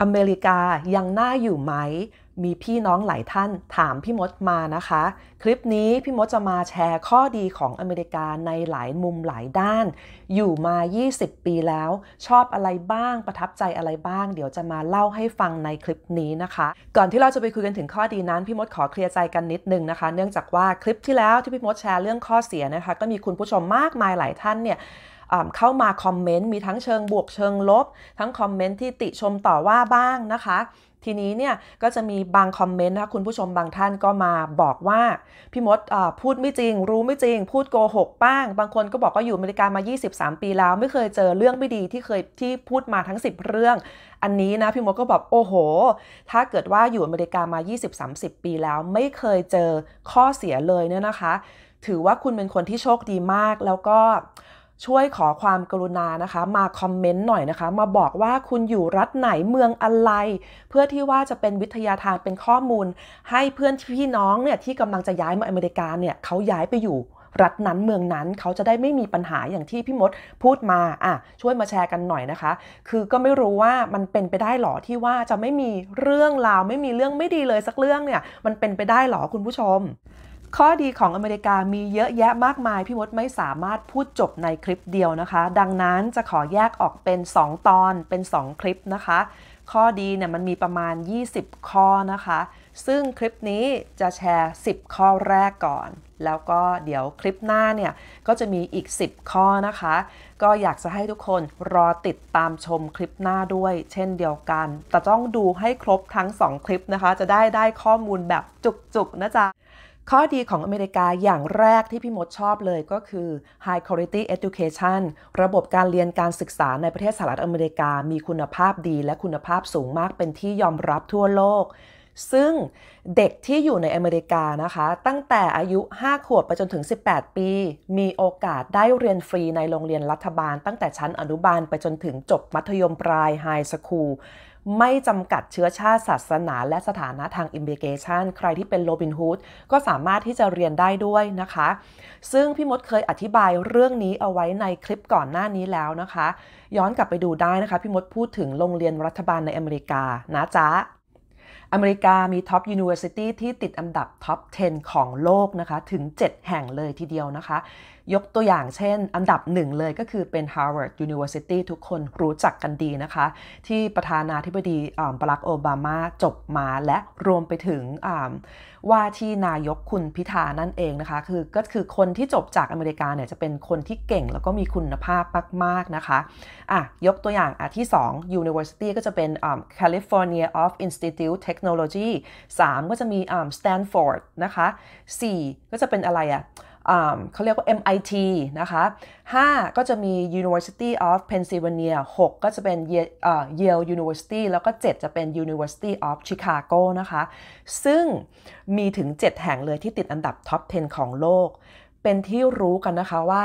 อเมริกายังน่าอยู่ไหม มีพี่น้องหลายท่านถามพี่มดมานะคะ คลิปนี้พี่มดจะมาแชร์ข้อดีของอเมริกาในหลายมุมหลายด้าน อยู่มา 20 ปีแล้ว ชอบอะไรบ้าง ประทับใจอะไรบ้าง เดี๋ยวจะมาเล่าให้ฟังในคลิปนี้นะคะ ก่อนที่เราจะไปคุยกันถึงข้อดีนั้น พี่มดขอเคลียร์ใจกันนิดนึงนะคะ เนื่องจากว่าคลิปที่แล้วที่พี่มดแชร์เรื่องข้อเสียนะคะ ก็มีคุณผู้ชมมากมายหลายท่านเนี่ยเข้ามาคอมเมนต์มีทั้งเชิงบวกเชิงลบ ทั้งคอมเมนต์ที่ติชมต่อว่าบ้างนะคะทีนี้เนี่ยก็จะมีบางคอมเมนต์นะคุณผู้ชมบางท่านก็มาบอกว่าพี่มดพูดไม่จริง รู้ไม่จริง พูดโกหกบ้าง บางคนก็บอกว่าอยู่อเมริกามา 23 ปีแล้วไม่เคยเจอเรื่องไม่ดีที่เคยที่พูดมาทั้ง 10 เรื่อง อันนี้นะพี่มดก็บอกโอ้โห ถ้าเกิดว่าอยู่อเมริกามา 20-30 ปีแล้วไม่เคยเจอข้อเสียเลยเนี่ยนะคะ ถือว่าคุณเป็นคนที่โชคดีมากแล้วก็ช่วยขอความกรุณานะคะมาคอมเมนต์หน่อยนะคะมาบอกว่าคุณอยู่รัฐไหนเมืองอะไร เพื่อที่ว่าจะเป็นวิทยาทานเป็นข้อมูล ให้เพื่อนพี่น้องเนี่ยที่กำลังจะย้ายมาอเมริกาเนี่ยเขาย้ายไปอยู่ รัฐนั้นเมืองนั้นเขาจะได้ไม่มีปัญหาอย่างที่พี่มดพูดมาอ่ะช่วยมาแชร์กันหน่อยนะคะ คือก็ไม่รู้ว่ามันเป็นไปได้หรอที่ว่าจะไม่มีเรื่องราว ไม่มีเรื่องไม่ดีเลยสักเรื่องเนี่ยมันเป็นไปได้หรอคุณผู้ชมข้อดีของอเมริกามีเยอะแยะมากมายพี่มดไม่สามารถพูดจบในคลิปเดียวนะคะ ดังนั้นจะขอแยกออกเป็น 2 ตอนเป็น 2 คลิปนะคะ ข้อดีเนี่ยมันมีประมาณ 20ข้อนะคะ ซึ่งคลิปนี้จะแชร์ 10 ข้อแรกก่อน แล้วก็เดี๋ยวคลิปหน้าเนี่ยก็จะมีอีก 10ข้อนะคะ ก็อยากจะให้ทุกคนรอติดตามชมคลิปหน้าด้วย เช่นเดียวกัน แต่ต้องดูให้ครบทั้ง 2 คลิปนะคะ จะได้ได้ข้อมูลแบบจุกๆนะจ๊ะข้อดีของอเมริกาอย่างแรกที่พี่มดชอบเลยก็คือ high quality education ระบบการเรียนการศึกษาในประเทศสหรัฐอเมริกา มีคุณภาพดีและคุณภาพสูงมากเป็นที่ยอมรับทั่วโลก ซึ่งเด็กที่อยู่ในอเมริกานะคะ ตั้งแต่อายุ 5 ขวบไปจนถึง 18 ปี มีโอกาสได้เรียนฟรีในโรงเรียนรัฐบาลตั้งแต่ชั้นอนุบาลไปจนถึงจบมัธยมปลายไฮสคูลไม่จำกัดเชื้อชาติศาสนาและสถานะทางอิมเบเกชันใครที่เป็นโรบินฮูดก็สามารถที่จะเรียนได้ด้วยนะคะ ซึ่งพี่มดเคยอธิบายเรื่องนี้เอาไว้ในคลิปก่อนหน้านี้แล้วนะคะ ย้อนกลับไปดูได้นะคะ พี่มดพูดถึงโรงเรียนรัฐบาลในอเมริกา นะจ๊ะ อเมริกามีท็อปยูนิเวอร์ซิตี้ที่ติดอันดับท็อป 10 ของโลกนะคะถึง 7 แห่งเลยทีเดียวนะคะยกตัวอย่างเช่นอันดับหนึ่งเลยก็คือเป็น Harvard University ทุกคนรู้จักกันดีนะคะ ที่ประธานาธิบดีบรักโอบามาจบมาและรวมไปถึงว่าที่นายกคุณพิธานั่นเองนะคะคือก็คือคนที่จบจากอเมริกาเนี่ยจะเป็นคนที่เก่งแล้วก็มีคุณภาพมากๆนะคะอ่ะยกตัวอย่างอ่ะที่ 2 University ก็จะเป็น California of Institute Technology 3 ก็จะมี Stanford นะคะ 4 ก็จะเป็นอะไรอะ่ะเขาเรียกว่า MIT นะคะ 5 ก็จะมี University of Pennsylvania 6 ก็จะเป็น Yale University แล้วก็ 7 จะเป็น University of Chicago นะคะ ซึ่งมีถึง 7 แห่งเลยที่ติดอันดับท็อป 10 ของโลกเป็นที่รู้กันนะคะว่า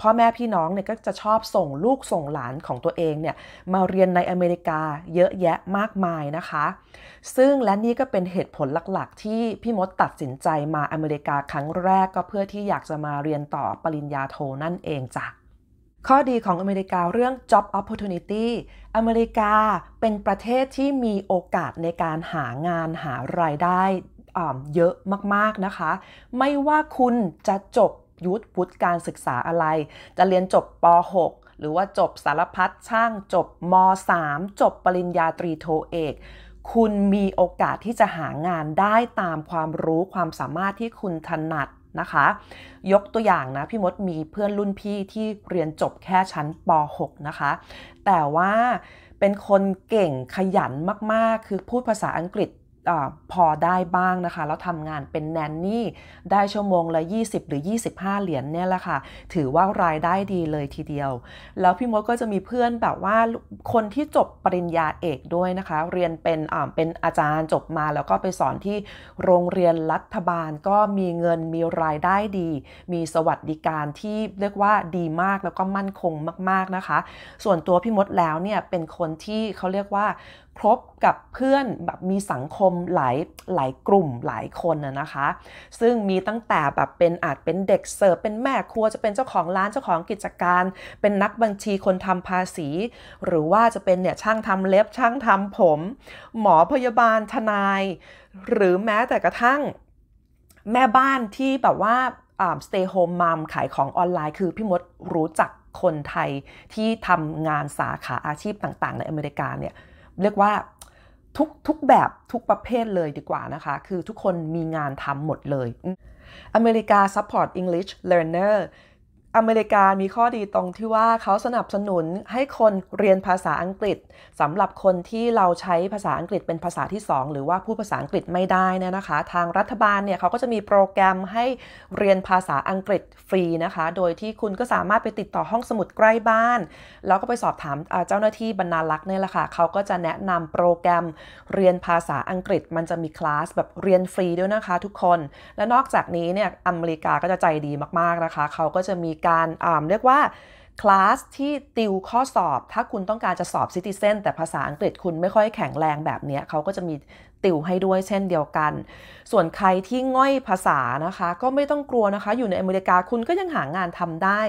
พ่อแม่พี่น้องเนี่ยก็จะชอบส่งลูกส่งหลานของตัวเองเนี่ยมาเรียนในอเมริกาเยอะแยะมากมายนะคะ ซึ่งและนี่ก็เป็นเหตุผลหลักๆ ที่พี่มดตัดสินใจมาอเมริกาครั้งแรกก็เพื่อที่อยากจะมาเรียนต่อปริญญาโทนั่นเองจ้ะข้อดีของอเมริกาเรื่อง job opportunity อเมริกาเป็นประเทศที่มีโอกาสในการหางานหารายได้เยอะมากๆนะคะ ไม่ว่าคุณจะจบยุทธพุทธการศึกษาอะไร จะเรียนจบป .6 หรือว่าจบสารพัดช่างจบม .3 จบปริญญาตรีโทเอก คุณมีโอกาสที่จะหางานได้ตามความรู้ความสามารถที่คุณถนัดนะคะ ยกตัวอย่างนะ พี่มดมีเพื่อนรุ่นพี่ที่เรียนจบแค่ชั้นป .6 นะคะ แต่ว่าเป็นคนเก่งขยันมากๆ คือพูดภาษาอังกฤษอพอได้บ้างนะคะแล้วทำงานเป็นแนนนี่ได้ชั่วโมงละ20หรือ25 เหรียญเนี่ยแหละค่ะถือว่ารายได้ดีเลยทีเดียวแล้วพี่มดก็จะมีเพื่อนแบบว่าคนที่จบปริญญาเอกด้วยนะคะ เรียนเป็นเป็นอาจารย์จบมา แล้วก็ไปสอนที่โรงเรียนรัฐบาล ก็มีเงินมีรายได้ดี มีสวัสดิการที่เรียกว่าดีมาก แล้วก็มั่นคงมากๆนะคะ ส่วนตัวพี่มดแล้วเนี่ยเป็นคนที่เขาเรียกว่าพบกับเพื่อนแบบมีสังคมหลายหลายกลุ่มหลายคนนะคะ ซึ่งมีตั้งแต่แบบเป็นอาจเป็นเด็กเสิร์ฟเป็นแม่ครัว จะเป็นเจ้าของร้านเจ้าของกิจการ เป็นนักบัญชีคนทำภาษี หรือว่าจะเป็นเนี่ยช่างทำเล็บช่างทำผม หมอพยาบาลทนาย หรือแม้แต่กระทั่งแม่บ้านที่แบบว่า stay home mom ขายของออนไลน์ คือพี่มดรู้จักคนไทยที่ทำงานสาขาอาชีพต่างๆ ในอเมริกาเนี่ยเรียกว่า ทุกทุกแบบทุกประเภทเลยดีกว่านะคะ คือทุกคนมีงานทำหมดเลยอเมริกา support English learner อเมริกามีข้อดีตรงที่ว่าเขาสนับสนุนให้คนเรียนภาษาอังกฤษสำหรับคนที่เราใช้ภาษาอังกฤษเป็นภาษาที่ 2 หรือว่าพูดภาษาอังกฤษไม่ได้นะคะ ทางรัฐบาลเนี่ยเขาก็จะมีโปรแกรมให้เรียนภาษาอังกฤษฟรีนะคะ โดยที่คุณก็สามารถไปติดต่อห้องสมุดใกล้บ้าน แล้วก็ไปสอบถามเจ้าหน้าที่บรรณารักษ์เนี่ยแหละค่ะเขาก็จะแนะนำโปรแกรมเรียนภาษาอังกฤษ มันจะมีคลาสแบบเรียนฟรีด้วยนะคะ ทุกคน และนอกจากนี้เนี่ยอเมริกาก็จะใจดีมากๆนะคะ เขาก็จะมีการเรียกว่า คลาสที่ติวข้อสอบ ถ้าคุณต้องการจะสอบซิติเซนแต่ภาษาอังกฤษคุณไม่ค่อยแข็งแรงแบบนี้เขาก็จะมีติวให้ด้วยเช่นเดียวกัน ส่วนใครที่ง่อยภาษานะคะก็ไม่ต้องกลัวนะคะอยู่ในอเมริกาคุณก็ยังหางานทำได้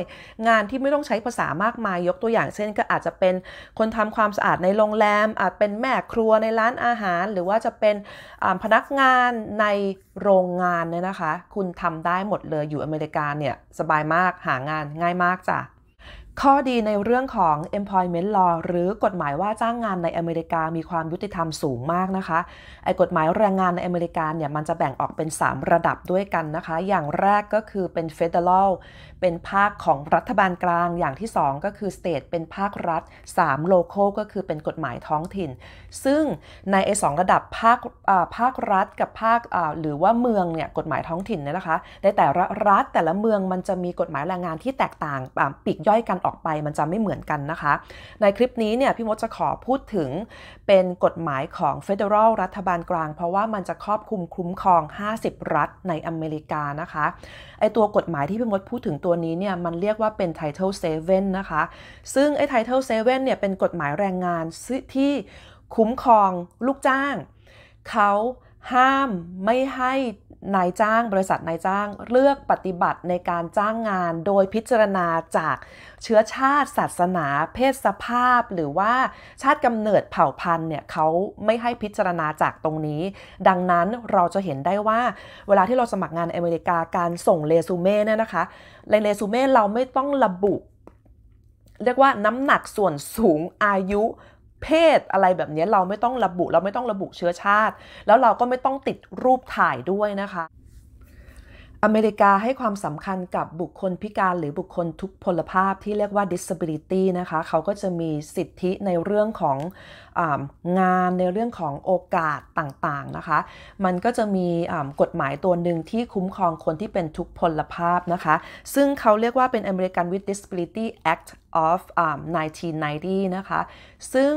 งานที่ไม่ต้องใช้ภาษามากมายยกตัวอย่างเช่น ก็อาจจะเป็นคนทำความสะอาดในโรงแรมอาจเป็นแม่ครัวในร้านอาหาร หรือว่าจะเป็นพนักงานในโรงงานเนี่ยนะคะ คุณทำได้หมดเลย อยู่อเมริกาเนี่ยสบายมากหางานง่ายมากจ้ะข้อดีในเรื่องของ employment law หรือกฎหมายว่าจ้างงานในอเมริกามีความยุติธรรมสูงมากนะคะ ไอ้กฎหมายแรงงานในอเมริกาเนี่ยมันจะแบ่งออกเป็น 3 ระดับด้วยกันนะคะ อย่างแรกก็คือเป็น federal เป็นภาคของรัฐบาลกลาง อย่างที่ 2 ก็คือ state เป็นภาครัฐ 3 local ก็คือเป็นกฎหมายท้องถิ่น ซึ่งในไอ้สระดับภาคภาครัฐกับภาคหรือว่าเมืองเนี่ยกฎหมายท้องถิ่นเนี่ยนะคะในแต่ละรัฐแต่ละเมืองมันจะมีกฎหมายแรงงานที่แตกต่างปีกย่อยกันออกไปมันจะไม่เหมือนกันนะคะ ในคลิปนี้เนี่ยพี่มดจะขอพูดถึงเป็นกฎหมายของ Federal รัฐบาลกลาง เพราะว่ามันจะครอบคลุมคุ้มครอง 50 รัฐในอเมริกา นะคะ ไอตัวกฎหมายที่พี่มดพูดถึงตัวนี้เนี่ยมันเรียกว่าเป็น Title 7นะคะ ซึ่งไอ้ Title 7เนี่ยเป็นกฎหมายแรงงานที่คุ้มครองลูกจ้างเขาห้ามไม่ให้นายจ้างบริษัทนายจ้างเลือกปฏิบัติในการจ้างงานโดยพิจารณาจากเชื้อชาติศาสนาเพศสภาพ หรือว่าชาติกำเนิดเผ่าพันธุ์เนี่ยเขาไม่ให้พิจารณาจากตรงนี้ ดังนั้นเราจะเห็นได้ว่าเวลาที่เราสมัครงานอเมริกาการส่งเรซูเม่เนี่ยนะคะในเรซูเม่เราไม่ต้องระบุ เรียกว่าน้ำหนักส่วนสูงอายุเพศ อะไรแบบนี้เราไม่ต้องระบุเราไม่ต้องระบุเชื้อชาติ แล้วเราก็ไม่ต้องติดรูปถ่ายด้วยนะคะ อเมริกาให้ความสำคัญกับบุคคลพิการหรือบุคคลทุกพลภาพที่เรียกว่า disability นะคะเขาก็จะมีสิทธิในเรื่องขององานในเรื่องของโอกาสต่างๆนะคะมันก็จะมีกฎหมายตัวหนึ่งที่คุ้มครองคนที่เป็นทุกพลภาพนะคะซึ่งเขาเรียกว่าเป็น American with Disability Act of um, 1990 นะคะ ซึ่ง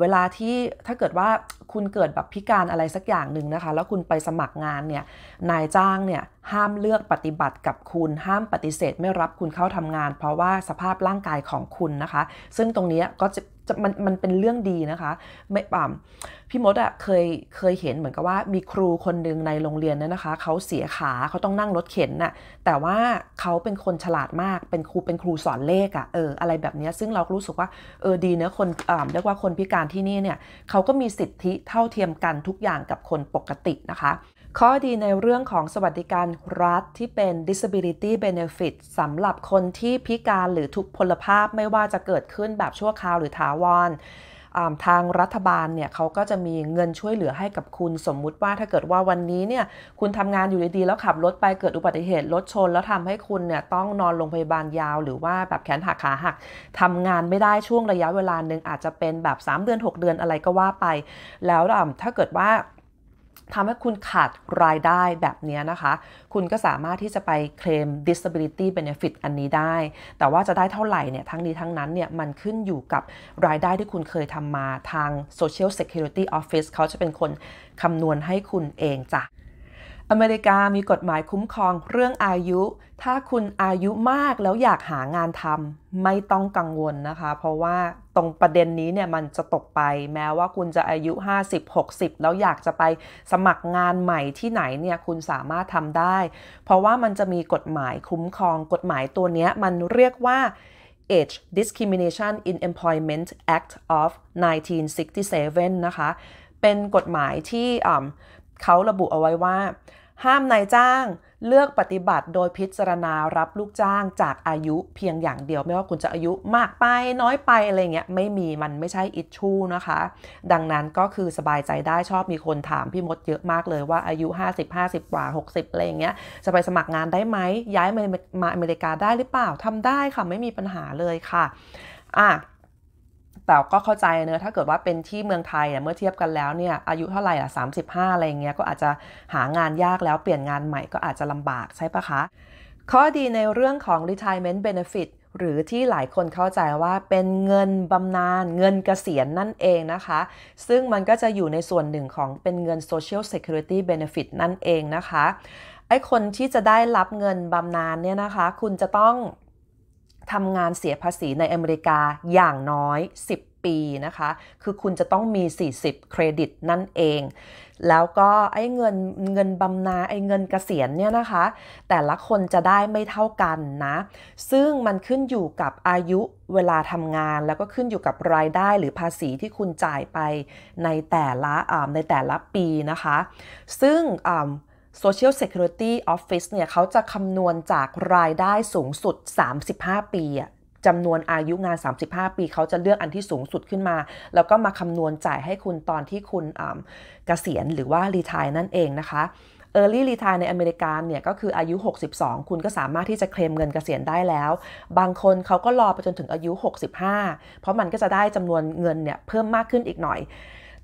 เวลาที่ถ้าเกิดว่าคุณเกิดแบบพิการอะไรสักอย่างหนึ่งนะคะ แล้วคุณไปสมัครงานเนี่ย นายจ้างเนี่ย ห้ามเลือกปฏิบัติกับคุณ ห้ามปฏิเสธไม่รับคุณเข้าทำงาน เพราะว่าสภาพร่างกายของคุณนะคะ ซึ่งตรงนี้ก็จะมันมันเป็นเรื่องดีนะคะ ไม่ป่มพี่มดอะเคยเคยเห็นเหมือนกับว่ามีครูคนหนึ่งในโรงเรียนนั่นนะคะเขาเสียขาเขาต้องนั่งรถเข็นน่ะแต่ว่าเขาเป็นคนฉลาดมาก เป็นครูเป็นครูสอนเลขอะเอออะไรแบบนี้ซึ่งเรารู้สึกว่าเออดีเนะคนอ่าเรียกว่าคนพิการที่นี่เนี่ยเขาก็มีสิทธิเท่าเทียมกันทุกอย่างกับคนปกตินะคะข้อดีในเรื่องของสวัสดิการรัฐที่เป็น disability benefit สำหรับคนที่พิการหรือทุกพลภาพไม่ว่าจะเกิดขึ้นแบบชั่วคราวหรือถาวรทางรัฐบาลเนี่ยเขาก็จะมีเงินช่วยเหลือให้กับคุณสมมุติว่าถ้าเกิดว่าวันนี้เนี่ย คุณทำงานอยู่ดีๆแล้วขับรถไปเกิดอุบัติเหตุรถชน แล้วทำให้คุณเนี่ย ต้องนอนโรงพยาบาลยาว หรือว่าแบบแขนหักขาหักทำงานไม่ได้ช่วงระยะเวลาหนึ่งอาจจะเป็นแบบ 3 เดือน 6 เดือนอะไรก็ว่าไป แล้วถ้าเกิดว่าทำให้คุณขาดรายได้แบบนี้นะคะ คุณก็สามารถที่จะไปเคลม disability benefit อันนี้ได้ แต่ว่าจะได้เท่าไหร่เนี่ย ทั้งนี้ทั้งนั้นเนี่ย มันขึ้นอยู่กับรายได้ที่คุณเคยทำมาทาง social security office เขาจะเป็นคนคำนวณให้คุณเองจ้ะอเมริกามีกฎหมายคุ้มครองเรื่องอายุ ถ้าคุณอายุมากแล้วอยากหางานทำไม่ต้องกังวลนะคะ เพราะว่าตรงประเด็นนี้เนี่ย มันจะตกไปแม้ว่าคุณจะอายุ 50-60 แล้วอยากจะไปสมัครงานใหม่ที่ไหนเนี่ย คุณสามารถทำได้ เพราะว่ามันจะมีกฎหมายคุ้มครอง กฎหมายตัวนี้มันเรียกว่า Age Discrimination in Employment Act of 1967 นะคะ เป็นกฎหมายที่เขาระบุเอาไว้ว่าห้ามนายจ้างเลือกปฏิบัติโดยพิจารณารับลูกจ้างจากอายุเพียงอย่างเดียวไม่ว่าคุณจะอายุมากไปน้อยไปอะไรเงี้ยไม่มีมันไม่ใช่อิชชูนะคะ ดังนั้นก็คือสบายใจได้ชอบมีคนถามพี่มดเยอะมากเลยว่าอายุ 50 50 กว่า 60 อะไรเงี้ย จะไปสมัครงานได้ไหม ย้ายมามาอเมริกาได้หรือเปล่า ทำได้ค่ะ ไม่มีปัญหาเลยค่ะอ่ะแต่ก็เข้าใจเนอะถ้าเกิดว่าเป็นที่เมืองไทยเมื่อเทียบกันแล้วเนี่ยอายุเท่าไหร่ล่ะ35 อะไรเงี้ยก็อาจจะหางานยากแล้วเปลี่ยนงานใหม่ก็อาจจะลำบากใช่ปะคะ ข้อดีในเรื่องของ retirement benefit หรือที่หลายคนเข้าใจว่าเป็นเงินบำนาญเงินเกษียณนั่นเองนะคะ ซึ่งมันก็จะอยู่ในส่วนหนึ่งของเป็นเงิน Social Security Benefit นั่นเองนะคะไอ้คนที่จะได้รับเงินบำนาญเนี่ยนะคะคุณจะต้องทำงานเสียภาษีในอเมริกาอย่างน้อย 10 ปีนะคะ คือคุณจะต้องมี 40 เครดิตนั่นเอง แล้วก็ไอ้เงินเงินบำนาไอ้เงินกเกษียณเนี่ยนะคะ แต่ละคนจะได้ไม่เท่ากันนะ ซึ่งมันขึ้นอยู่กับอายุเวลาทำงาน แล้วก็ขึ้นอยู่กับรายได้หรือภาษีที่คุณจ่ายไปในแต่ละในแต่ละปีนะคะ ซึ่งอ่ Social Security Office เนี่ยเขาจะคำนวณจากรายได้สูงสุด 35 ปีอะจำนวนอายุงาน 35 ปี เขาจะเลือกอันที่สูงสุดขึ้นมา แล้วก็มาคำนวณจ่ายให้คุณตอนที่คุณเกษียณหรือว่ารีทายนั่นเองนะคะ Early Retire ในอเมริกาเนี่ยก็คืออายุ 62 คุณก็สามารถที่จะเคลมเงินเกษียณได้แล้ว บางคนเขาก็รอไปจนถึงอายุ 65 เพราะมันก็จะได้จำนวนเงินเนี่ยเพิ่มมากขึ้นอีกหน่อย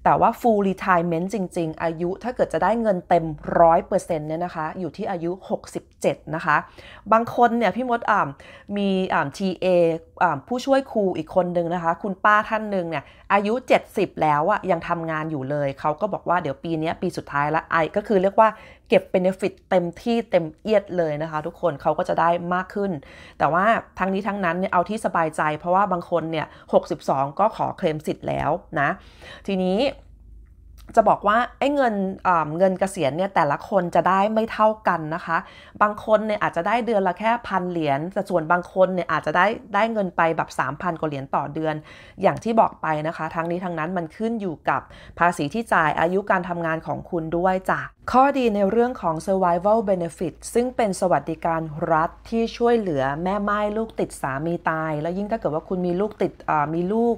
แต่ว่า full retirement จริงๆ อายุถ้าเกิดจะได้เงินเต็ม 100%เเนี่ยนะคะอยู่ที่อายุ 67 นะคะ บางคนเนี่ยพี่มดอ่ามีอ่า TA อ่าผู้ช่วยครูอีกคนนึงนะคะ คุณป้าท่านหนึ่งเนี่ยอายุ 70 แล้วอะยังทำงานอยู่เลย เขาก็บอกว่าเดี๋ยวปีนี้ปีสุดท้ายละ ไอ ก็คือเรียกว่าเก็บเบนฟิตเต็มที่เต็มเอียดเลยนะคะทุกคน เขาก็จะได้มากขึ้น แต่ว่าทั้งนี้ทั้งนั้นเนี่ยเอาที่สบายใจ เพราะว่าบางคนเนี่ย 62 ก็ขอเคลมสิทธิ์แล้วนะ ทีนี้จะบอกว่าไอ้เงินเงินเกษียณเนี่ยแต่ละคนจะได้ไม่เท่ากันนะคะ บางคนเนี่ยอาจจะได้เดือนละแค่พันเหรียญแต่ส่วนบางคนเนี่ยอาจจะได้ได้เงินไปแบบ3,000กว่าเหรียญต่อเดือน อย่างที่บอกไปนะคะ ทั้งนี้ทั้งนั้นมันขึ้นอยู่กับภาษีที่จ่ายอายุการทำงานของคุณด้วยจ้ะข้อดีในเรื่องของ survival benefit ซึ่งเป็นสวัสดิการรัฐที่ช่วยเหลือแม่ไม้ลูกติดสามีตาย แล้วยิ่งถ้าเกิดว่าคุณมีลูกติดมีลูก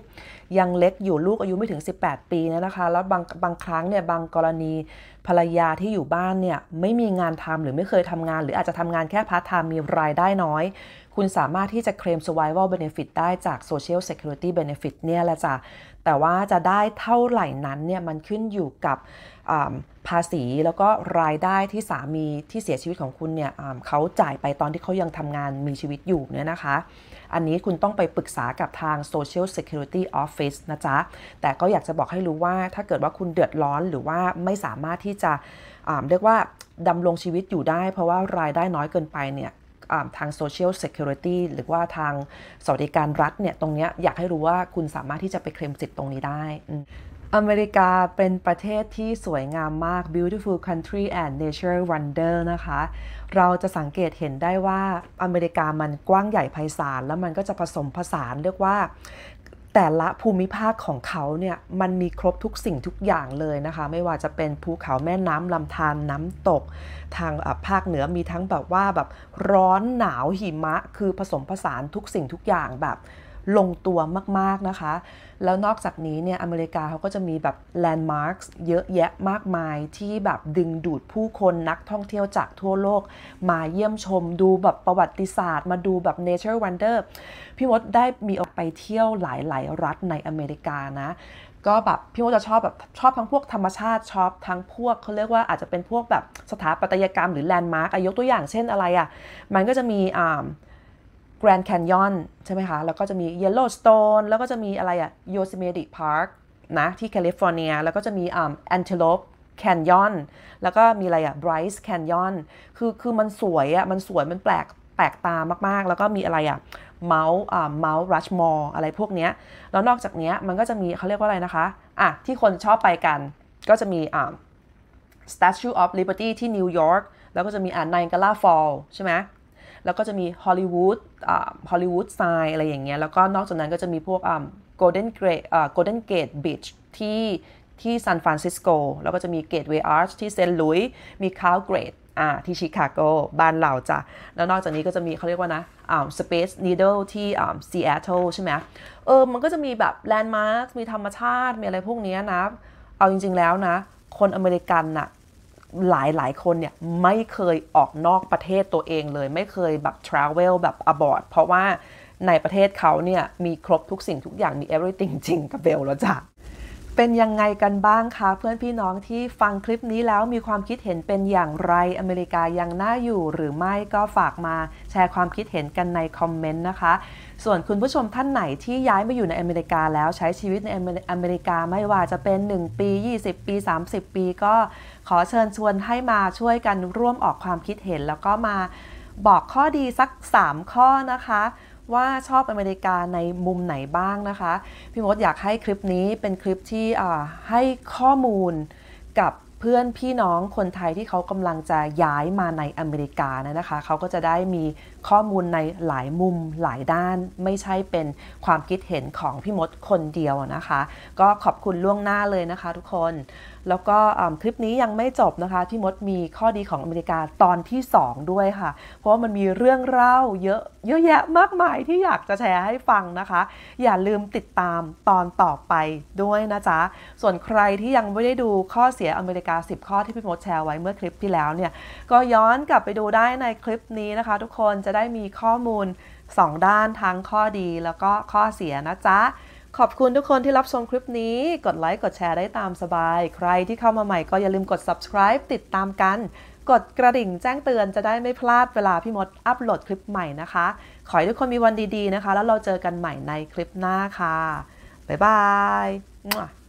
ยังเล็กอยู่ลูกอายุไม่ถึง 18 ปีนะคะแล้วบางบางครั้งเนี่ย บางกรณีภรรยาที่อยู่บ้านเนี่ย ไม่มีงานทำหรือไม่เคยทำงาน หรืออาจจะทำงานแค่พาร์ทไทม์มีรายได้น้อยคุณสามารถที่จะเคลม survival benefit ได้จาก social security benefit เนี่ยแหละจ้ะ แต่ว่าจะได้เท่าไหร่นั้นเนี่ยมันขึ้นอยู่กับภาษีแล้วก็รายได้ที่สามีที่เสียชีวิตของคุณเนี่ยเขาจ่ายไปตอนที่เขายังทำงานมีชีวิตอยู่เนี่ยนะคะ อันนี้คุณต้องไปปรึกษากับทาง Social Security Office นะจ๊ะ แต่ก็อยากจะบอกให้รู้ว่าถ้าเกิดว่าคุณเดือดร้อนหรือว่าไม่สามารถที่จะเรียกว่าดำรงชีวิตอยู่ได้ เพราะว่ารายได้น้อยเกินไปเนี่ยทาง Social Security หรือว่าทางสวัสดิการรัฐเนี่ยตรงนี้อยากให้รู้ว่าคุณสามารถที่จะไปเคลมสิทธิ์ตรงนี้ได้ อเมริกาเป็นประเทศที่สวยงามมาก beautiful country and nature wonder นะคะ เราจะสังเกตเห็นได้ว่าอเมริกามันกว้างใหญ่ไพศาลแล้วมันก็จะผสมผสานเรียกว่าแต่ละภูมิภาคของเขาเนี่ยมันมีครบทุกสิ่งทุกอย่างเลยนะคะ ไม่ว่าจะเป็นภูเขาแม่น้ำลำธารน้ำตก ทางภาคเหนือมีทั้งแบบว่าแบบร้อนหนาวหิมะคือผสมผสานทุกสิ่งทุกอย่างแบบลงตัวมากๆนะคะ แล้วนอกจากนี้เนี่ยอเมริกาเขาก็จะมีแบบแลนด์มาร์คเยอะแยะมากมายที่แบบดึงดูดผู้คนนักท่องเที่ยวจากทั่วโลก มาเยี่ยมชม ดูแบบประวัติศาสตร์ มาดูแบบ Nature Wonder พี่มดได้มีออกไปเที่ยวหลายๆ รัฐในอเมริกานะก็แบบพี่มดจะชอบแบบชอบทั้งพวกธรรมชาติ ชอบทั้งพวกเขาเรียกว่าอาจจะเป็นพวกแบบสถาปัตยกรรมหรือแลนด์มาร์คายกตัวอย่างเช่นอะไรอะ่ะมันก็จะมีอ่ากรนด์แคนยอนใช่ไหมคะแล้วก็จะมีเยลโลสโตนแล้วก็จะมีอะไรอะยซิเมดิพาร์คนะที่แคลิฟอร์เนียแล้วก็จะมีอ่มแอนเท o p e c a น y o แล้วก็มีอะไรอะไบร c ์แคนยอนคือคือมันสวยอะมันสวยมันแปลกแปลกตามากๆ แล้วก็มีอะไรอะเมาส์อ่าเมาส์รัชมอร์อะไรพวกเนี้ย แล้วนอกจากเนี้ยมันก็จะมีเขาเรียกว่าอะไรนะคะอ่ะที่คนชอบไปกันก็จะมีอ่า Statue of Liberty ที่นิวยอร์กแล้วก็จะมีอ่านไนกาล่าฟอลใช่ไหมแล้วก็จะมีฮอลลีวูดฮอลลีวูดทรายอะไรอย่างเงี้ยแล้วก็นอกจากนั้นก็จะมีพวกอโกลเด้นเกรดโกลเด้นเกตบีชที่ที่ซานฟรานซิสโกแล้วก็จะมีเกตเวย์อาร์ชที่เซนต์ลุยมีคาวเกรดอที่ชิคาโกบ้านเราจ้ะแล้วนอกจากนี้ก็จะมีเขาเรียกว่านะอ่าสเปซนีเดิลที่อ่าแอตเทิลใช่ไหมเออมันก็จะมีแบบแลนด์มาร์คมีธรรมชาติมีอะไรพวกนี้นะ เอาจริงๆแล้วนะ คนอเมริกันนะ่ะหลายหลายคนเนี่ยไม่เคยออกนอกประเทศตัวเองเลยไม่เคยแบบทราเวลแบบอบอร์ดเพราะว่าในประเทศเขาเนี่ย มีครบทุกสิ่งทุกอย่างมี everything จริงกับเบลแล้วจ้ะเป็นยังไงกันบ้างคะเพื่อนพี่น้องที่ฟังคลิปนี้แล้วมีความคิดเห็นเป็นอย่างไรอเมริกายังน่าอยู่หรือไม่ก็ฝากมาแชร์ความคิดเห็นกันในคอมเมนต์นะคะ ส่วนคุณผู้ชมท่านไหนที่ย้ายมาอยู่ในอเมริกา แล้วใช้ชีวิตในอเมริกาไม่ว่าจะเป็น 1 ปี 20 ปี 30 ปี ก็ขอเชิญชวนให้มาช่วยกันร่วมออกความคิดเห็นแล้วก็มา บอกข้อดีสัก 3 ข้อนะคะว่าชอบอเมริกาในมุมไหนบ้างนะคะ พี่มดอยากให้คลิปนี้เป็นคลิปที่ให้ข้อมูลกับเพื่อนพี่น้องคนไทยที่เขากำลังจะย้ายมาในอเมริกานะคะ เขาก็จะได้มีข้อมูลในหลายมุมหลายด้าน ไม่ใช่เป็นความคิดเห็นของพี่มดคนเดียวนะคะ ก็ขอบคุณล่วงหน้าเลยนะคะทุกคนแล้วก็คลิปนี้ยังไม่จบนะคะพี่มดมีข้อดีของอเมริกาตอนที่2ด้วยค่ะ เพราะว่ามันมีเรื่องเล่า เยอะเยอะแยะ มากมายที่อยากจะแชร์ให้ฟังนะคะ อย่าลืมติดตามตอนต่อไปด้วยนะจ๊ะส่วนใครที่ยังไม่ได้ดูข้อเสียอเมริกา10ข้อที่พี่มดแชร์ไว้เมื่อคลิปที่แล้วเนี่ยก็ย้อนกลับไปดูได้ในคลิปนี้นะคะ ทุกคนจะได้มีข้อมูล2ด้านทั้งข้อดีแล้วก็ข้อเสียนะจ๊ะขอบคุณทุกคนที่รับชมคลิปนี้ กดไลค์กดแชร์ได้ตามสบาย ใครที่เข้ามาใหม่ก็อย่าลืมกด subscribe ติดตามกัน กดกระดิ่งแจ้งเตือนจะได้ไม่พลาดเวลาพี่มดอัปโหลดคลิปใหม่นะคะ ขอให้ทุกคนมีวันดี ๆนะคะ แล้วเราเจอกันใหม่ในคลิปหน้าค่ะ บ๊ายบาย